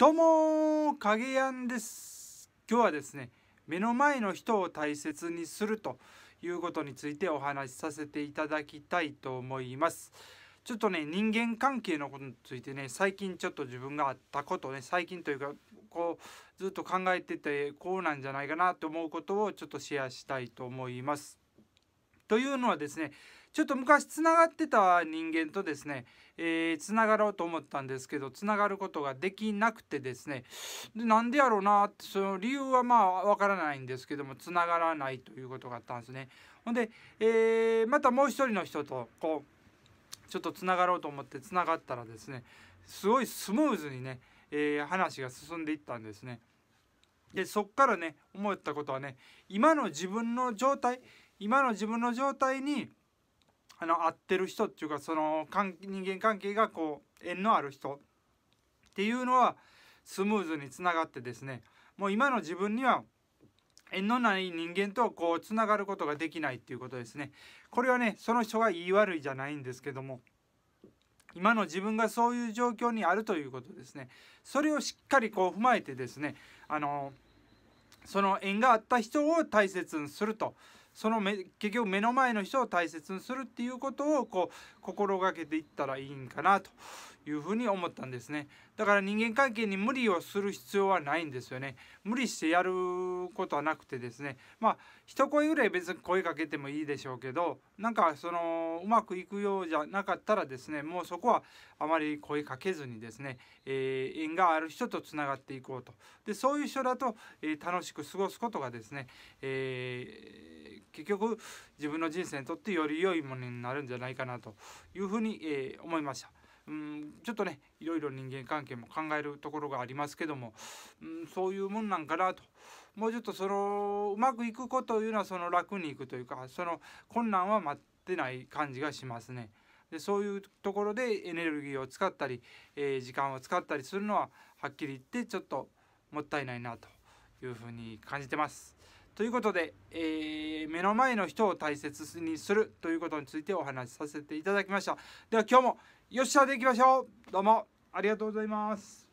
どうも影やんです今日はですね目の前の人を大切にするということについてお話しさせていただきたいと思いますちょっとね人間関係のことについてね最近ちょっと自分があったことね最近というかこうずっと考えててこうなんじゃないかなと思うことをちょっとシェアしたいと思いますというのはですねちょっと昔つながってた人間とですね、えー、つながろうと思ったんですけどつながることができなくてですねでなんでやろうなってその理由はまあわからないんですけどもつながらないということがあったんですね。ほんで、えー、またもう一人の人とこうちょっとつながろうと思ってつながったらですねすごいスムーズにね、えー、話が進んでいったんですね。でそっからね思ったことはね今の自分の状態今の自分の状態にあの合ってる人っていうかその人間関係がこう縁のある人っていうのはスムーズにつながってですねもう今の自分には縁のない人間とこうつながることができないっていうことですねこれはねその人が言い悪いじゃないんですけども今の自分がそういう状況にあるということですねそれをしっかりこう踏まえてですねあのその縁があった人を大切にするとその結局目の前の人を大切にするっていうことをこう心がけていったらいいんかなというふに思ったんですねだから人間関係に無理をする必要はないんですよね無理してやることはなくてですねまあ一声ぐらい別に声かけてもいいでしょうけどなんかそのうまくいくようじゃなかったらですねもうそこはあまり声かけずにですね、えー、縁がある人とつながっていこうとでそういう人だと、えー、楽しく過ごすことがですね、えー、結局自分の人生にとってより良いものになるんじゃないかなというふうに、え思いました。うんちょっとねいろいろ人間関係も考えるところがありますけども、うん、そういうもんなんかなともうちょっとそのうまくいくことというのはその楽にいくというかその困難は待ってない感じがしますね。でそういうところでエネルギーを使ったり、えー、時間を使ったりするのははっきり言ってちょっともったいないなというふうに感じてます。ということで、えー、目の前の人を大切にするということについてお話しさせていただきました。では今日もよっしゃでいきましょう。どうもありがとうございます。